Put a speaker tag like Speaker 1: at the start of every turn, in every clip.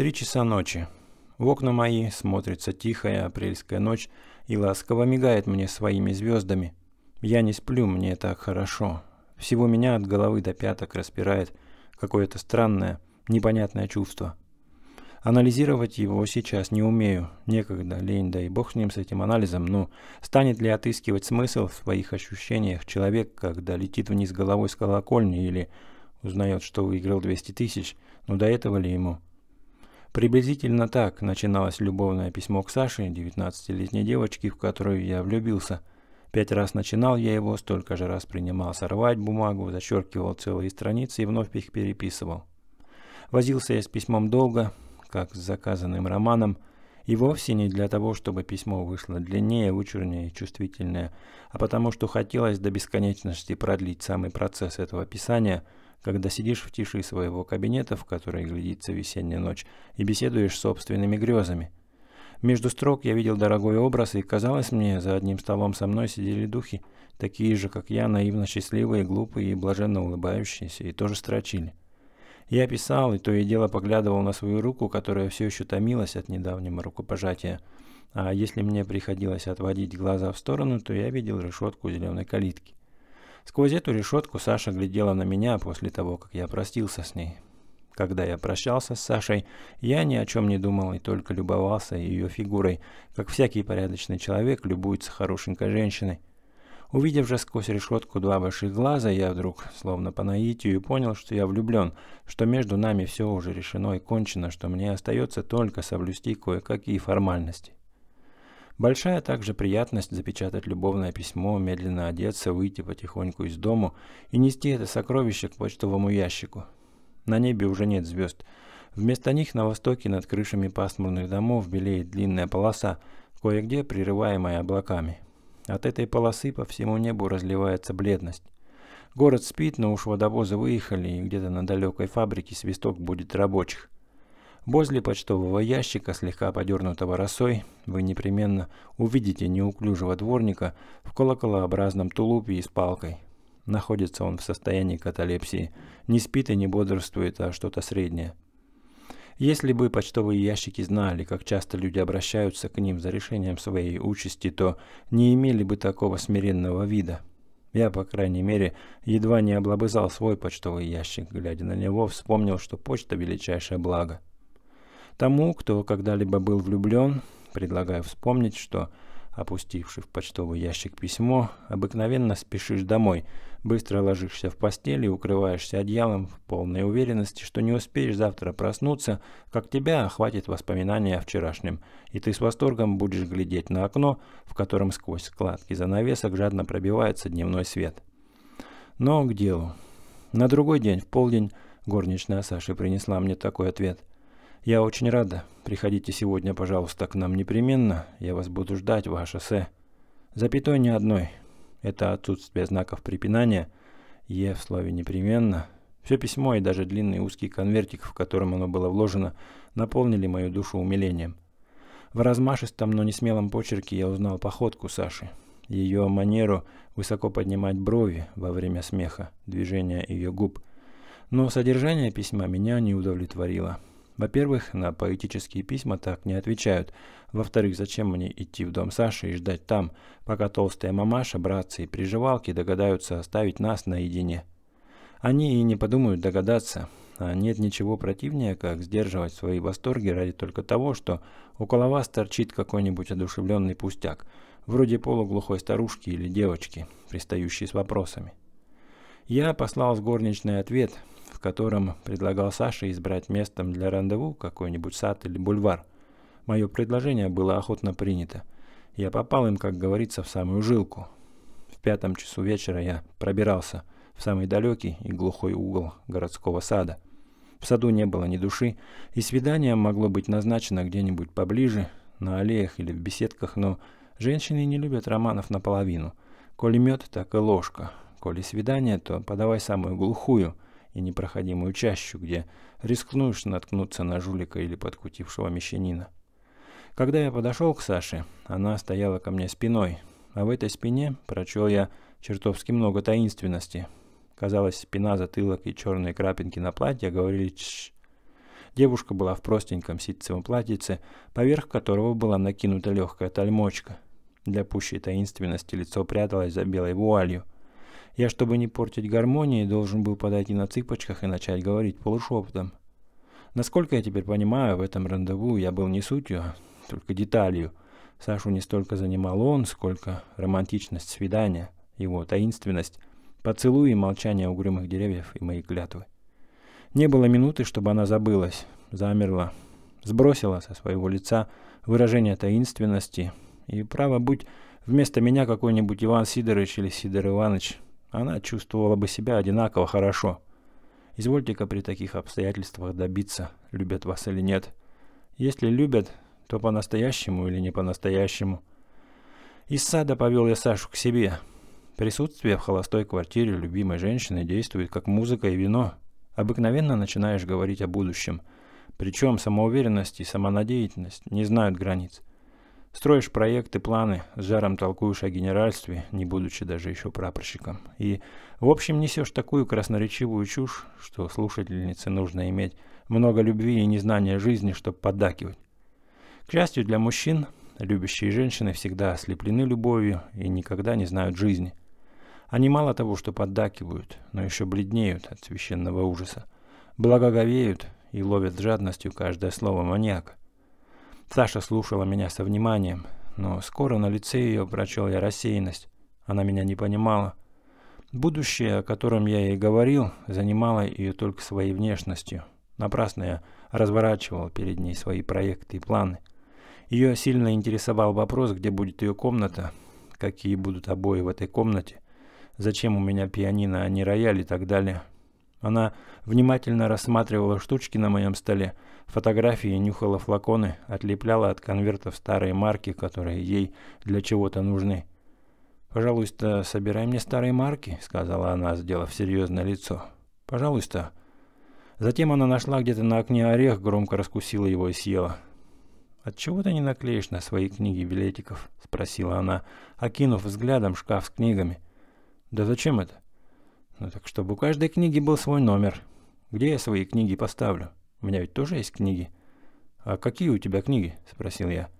Speaker 1: Три часа ночи. В окна мои смотрится тихая апрельская ночь и ласково мигает мне своими звездами. Я не сплю, мне так хорошо. Всего меня от головы до пяток распирает какое-то странное, непонятное чувство. Анализировать его сейчас не умею, некогда, лень, да и бог с ним, с этим анализом, Но ну, станет ли отыскивать смысл в своих ощущениях человек, когда летит вниз головой с колокольни или узнает, что выиграл 200 тысяч, ну до этого ли ему? Приблизительно так начиналось любовное письмо к Саше, 19-летней девочке, в которую я влюбился. Пять раз начинал я его, столько же раз принимал сорвать бумагу, зачеркивал целые страницы и вновь их переписывал. Возился я с письмом долго, как с заказанным романом – и вовсе не для того, чтобы письмо вышло длиннее, вычурнее, чувствительнее, а потому что хотелось до бесконечности продлить самый процесс этого писания, когда сидишь в тиши своего кабинета, в которой глядится весенняя ночь, и беседуешь собственными грезами. Между строк я видел дорогой образ, и казалось мне, за одним столом со мной сидели духи, такие же, как я, наивно счастливые, глупые и блаженно улыбающиеся, и тоже строчили. Я писал и то и дело поглядывал на свою руку, которая все еще томилась от недавнего рукопожатия. А если мне приходилось отводить глаза в сторону, то я видел решетку зеленой калитки. Сквозь эту решетку Саша глядела на меня после того, как я простился с ней. Когда я прощался с Сашей, я ни о чем не думал и только любовался ее фигурой, как всякий порядочный человек любуется хорошенькой женщиной. Увидев же сквозь решетку два больших глаза, я вдруг, словно по наитию, понял, что я влюблен, что между нами все уже решено и кончено, что мне остается только соблюсти кое-какие формальности. Большая также приятность запечатать любовное письмо, медленно одеться, выйти потихоньку из дому и нести это сокровище к почтовому ящику. На небе уже нет звезд. Вместо них на востоке над крышами пасмурных домов белеет длинная полоса, кое-где прерываемая облаками. От этой полосы по всему небу разливается бледность. Город спит, но уж водовозы выехали, и где-то на далекой фабрике свисток будет рабочих. Возле почтового ящика, слегка подернутого росой, вы непременно увидите неуклюжего дворника в колоколообразном тулупе и с палкой. Находится он в состоянии каталепсии. Не спит и не бодрствует, а что-то среднее. Если бы почтовые ящики знали, как часто люди обращаются к ним за решением своей участи, то не имели бы такого смиренного вида. Я, по крайней мере, едва не облобызал свой почтовый ящик, глядя на него, вспомнил, что почта – величайшее благо. Тому, кто когда-либо был влюблен, предлагаю вспомнить, что – Опустивший в почтовый ящик письмо, обыкновенно спешишь домой, быстро ложишься в постель и укрываешься одеялом в полной уверенности, что не успеешь завтра проснуться, как тебя охватит воспоминание о вчерашнем, и ты с восторгом будешь глядеть на окно, в котором сквозь складки занавесок жадно пробивается дневной свет. Но к делу. На другой день, в полдень, горничная Саши принесла мне такой ответ – я очень рада. Приходите сегодня, пожалуйста, к нам непременно. Я вас буду ждать, ваше С. Запятой ни одной. Это отсутствие знаков препинания. Е в слове непременно. Все письмо и даже длинный узкий конвертик, в котором оно было вложено, наполнили мою душу умилением. В размашистом, но не смелом почерке я узнал походку Саши, ее манеру высоко поднимать брови во время смеха, движения ее губ. Но содержание письма меня не удовлетворило. Во-первых, на поэтические письма так не отвечают. Во-вторых, зачем мне идти в дом Саши и ждать там, пока толстая мамаша, братцы и приживалки догадаются оставить нас наедине? Они и не подумают догадаться. А нет ничего противнее, как сдерживать свои восторги ради только того, что около вас торчит какой-нибудь одушевленный пустяк, вроде полуглухой старушки или девочки, пристающей с вопросами. Я послал с горничной ответ, в котором предлагал Саше избрать местом для рандеву какой-нибудь сад или бульвар. Мое предложение было охотно принято. Я попал им, как говорится, в самую жилку. В пятом часу вечера я пробирался в самый далекий и глухой угол городского сада. В саду не было ни души, и свидание могло быть назначено где-нибудь поближе, на аллеях или в беседках, но женщины не любят романов наполовину. Коли мед, так и ложка. Коли свидание, то подавай самую глухую – и непроходимую чащу, где рискнуешь наткнуться на жулика или подкутившего мещанина. Когда я подошел к Саше, она стояла ко мне спиной, а в этой спине прочел я чертовски много таинственности. Казалось, спина, затылок и черные крапинки на платье говорили «чш». Девушка была в простеньком ситцевом платьице, поверх которого была накинута легкая тальмочка. Для пущей таинственности лицо пряталось за белой вуалью. Я, чтобы не портить гармонии, должен был подойти на цыпочках и начать говорить полушепотом. Насколько я теперь понимаю, в этом рандеву я был не сутью, а только деталью. Сашу не столько занимал он, сколько романтичность свидания, его таинственность, поцелуи и молчание угрюмых деревьев и мои клятвы. Не было минуты, чтобы она забылась, замерла, сбросила со своего лица выражение таинственности и, право, быть вместо меня какой-нибудь Иван Сидорович или Сидор Иванович – она чувствовала бы себя одинаково хорошо. Извольте-ка при таких обстоятельствах добиться, любят вас или нет. Если любят, то по-настоящему или не по-настоящему. Из сада повел я Сашу к себе. Присутствие в холостой квартире любимой женщины действует как музыка и вино. Обыкновенно начинаешь говорить о будущем. Причем самоуверенность и самонадеятельность не знают границ. Строишь проекты, планы, с жаром толкуешь о генеральстве, не будучи даже еще прапорщиком. И, в общем, несешь такую красноречивую чушь, что слушательнице нужно иметь много любви и незнания жизни, чтобы поддакивать. К счастью для мужчин, любящие женщины всегда ослеплены любовью и никогда не знают жизни. Они мало того, что поддакивают, но еще бледнеют от священного ужаса, благоговеют и ловят с жадностью каждое слово маньяка. Саша слушала меня со вниманием, но скоро на лице ее прочел я рассеянность. Она меня не понимала. Будущее, о котором я ей говорил, занимало ее только своей внешностью. Напрасно я разворачивал перед ней свои проекты и планы. Ее сильно интересовал вопрос, где будет ее комната, какие будут обои в этой комнате, зачем у меня пианино, а не рояль и так далее. Она внимательно рассматривала штучки на моем столе, фотографии, нюхала флаконы, отлепляла от конвертов старые марки, которые ей для чего-то нужны. «Пожалуйста, собирай мне старые марки», — сказала она, сделав серьезное лицо. «Пожалуйста». Затем она нашла где-то на окне орех, громко раскусила его и съела. от чего ты не наклеишь на свои книги билетиков?» — спросила она, окинув взглядом шкаф с книгами. «Да зачем это?» Ну так чтобы у каждой книги был свой номер. Где я свои книги поставлю? У меня ведь тоже есть книги. А какие у тебя книги? Спросил я.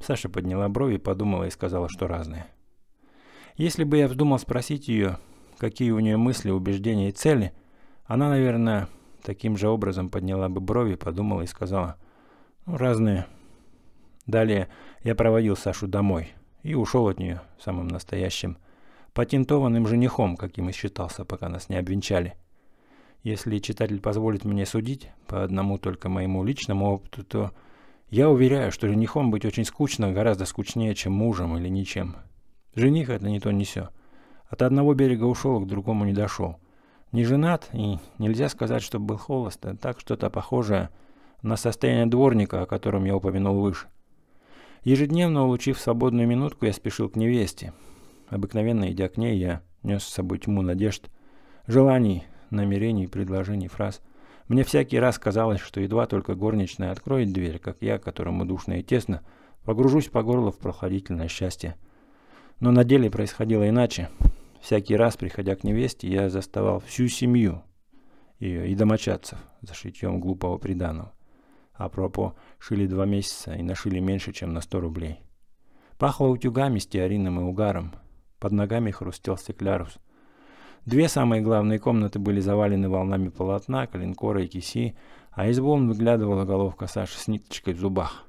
Speaker 1: Саша подняла брови, подумала и сказала, что разные. Если бы я вздумал спросить ее, какие у нее мысли, убеждения и цели, она, наверное, таким же образом подняла бы брови, подумала и сказала, ну, разные. Далее я проводил Сашу домой и ушел от нее самым настоящим патентованным женихом, каким и считался, пока нас не обвенчали. Если читатель позволит мне судить по одному только моему личному опыту, то я уверяю, что женихом быть очень скучно, гораздо скучнее, чем мужем или ничем. Жених – это не то не все. От одного берега ушел, к другому не дошел. Не женат, и нельзя сказать, что был холост, а так что-то похожее на состояние дворника, о котором я упомянул выше. Ежедневно, улучив свободную минутку, я спешил к невесте – Обыкновенно, идя к ней, я нес с собой тьму надежд, желаний, намерений, предложений, фраз. Мне всякий раз казалось, что едва только горничная откроет дверь, как я, которому душно и тесно, погружусь по горло в прохладительное счастье. Но на деле происходило иначе. Всякий раз, приходя к невесте, я заставал всю семью ее и домочадцев за шитьем глупого приданого. А пропо шили два месяца и нашили меньше, чем на сто рублей. Пахло утюгами, стеарином и угаром. Под ногами хрустел стеклярус. Две самые главные комнаты были завалены волнами полотна, коленкора и киси, а из волн выглядывала головка Саши с ниточкой в зубах.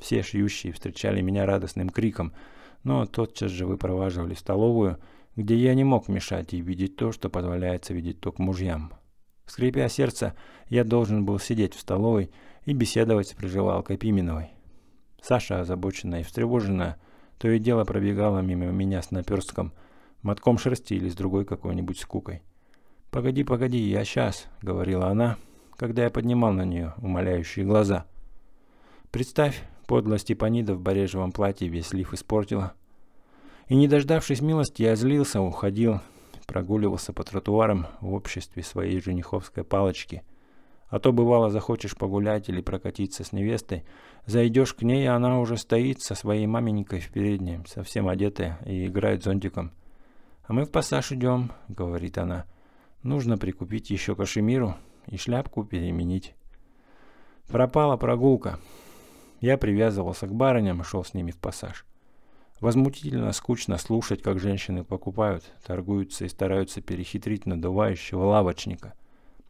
Speaker 1: Все шьющие встречали меня радостным криком, но тотчас же выпроваживали в столовую, где я не мог мешать и видеть то, что позволяется видеть только мужьям. Скрипя сердце, я должен был сидеть в столовой и беседовать с приживалкой Пименовой. Саша, озабоченная и встревоженная, то и дело пробегала мимо меня с наперстком, мотком шерсти или с другой какой-нибудь скукой. «Погоди, погоди, я сейчас», — говорила она, когда я поднимал на нее умоляющие глаза. «Представь, подлость Степанида в барежевом платье весь лиф испортила». И не дождавшись милости, я злился, уходил, прогуливался по тротуарам в обществе своей жениховской палочки — а то, бывало, захочешь погулять или прокатиться с невестой, зайдешь к ней, и она уже стоит со своей маменькой в переднем, совсем одетая, и играет зонтиком. «А мы в пассаж идем», — говорит она. «Нужно прикупить еще кашемиру и шляпку переменить». Пропала прогулка. Я привязывался к барыням и шел с ними в пассаж. Возмутительно скучно слушать, как женщины покупают, торгуются и стараются перехитрить надувающего лавочника —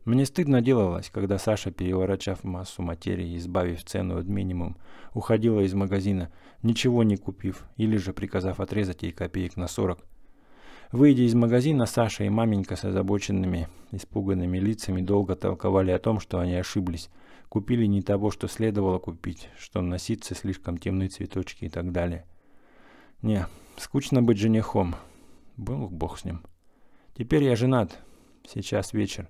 Speaker 1: мне стыдно делалось, когда Саша, переворачав массу материи, избавив цену от минимум, уходила из магазина, ничего не купив, или же приказав отрезать ей копеек на 40. Выйдя из магазина, Саша и маменька с озабоченными, испуганными лицами долго толковали о том, что они ошиблись. Купили не того, что следовало купить, что носиться слишком темные цветочки и так далее. Не, скучно быть женихом. Был бог с ним. Теперь я женат. Сейчас вечер.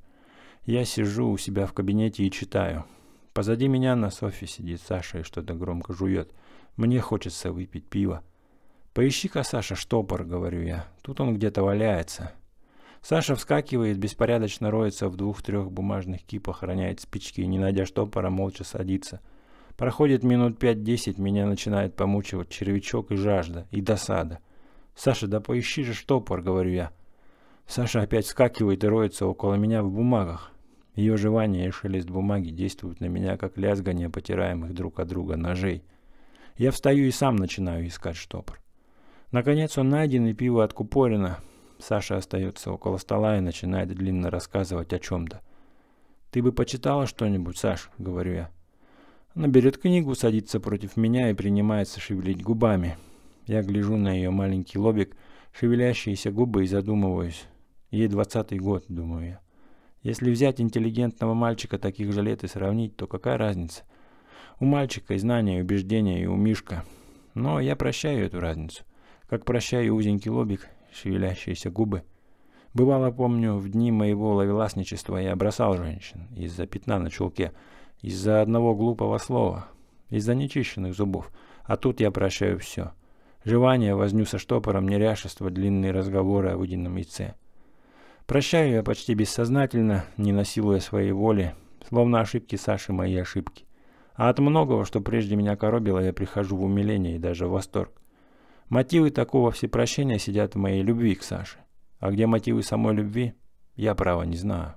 Speaker 1: Я сижу у себя в кабинете и читаю. Позади меня на софе сидит Саша и что-то громко жует. Мне хочется выпить пиво. «Поищи-ка, Саша, штопор», — говорю я. «Тут он где-то валяется». Саша вскакивает, беспорядочно роется в двух-трех бумажных кипах, роняет спички и, не найдя штопора, молча садится. Проходит минут пять-десять, меня начинает помучивать червячок и жажда, и досада. «Саша, да поищи же штопор», — говорю я. Саша опять вскакивает и роется около меня в бумагах. Ее жевание и шелест бумаги действуют на меня, как лязгание потираемых друг от друга ножей. Я встаю и сам начинаю искать штопор. Наконец он найден, и пиво откупорено. Саша остается около стола и начинает длинно рассказывать о чем-то. «Ты бы почитала что-нибудь, Саш?» — говорю я. Она берет книгу, садится против меня и принимается шевелить губами. Я гляжу на ее маленький лобик, шевелящиеся губы и задумываюсь. Ей двадцатый год, думаю я. Если взять интеллигентного мальчика таких же лет и сравнить, то какая разница? У мальчика и знания, и убеждения, и у Мишка. Но я прощаю эту разницу. Как прощаю узенький лобик, шевелящиеся губы. Бывало, помню, в дни моего ловеласничества я бросал женщин из-за пятна на чулке, из-за одного глупого слова, из-за нечищенных зубов. А тут я прощаю все. Желание, возню со штопором, неряшество, длинные разговоры о выеденном яйце. Прощаю я почти бессознательно, не насилуя своей воли, словно ошибки Саши мои ошибки. А от многого, что прежде меня коробило, я прихожу в умиление и даже в восторг. Мотивы такого всепрощения сидят в моей любви к Саше. А где мотивы самой любви, я право не знаю.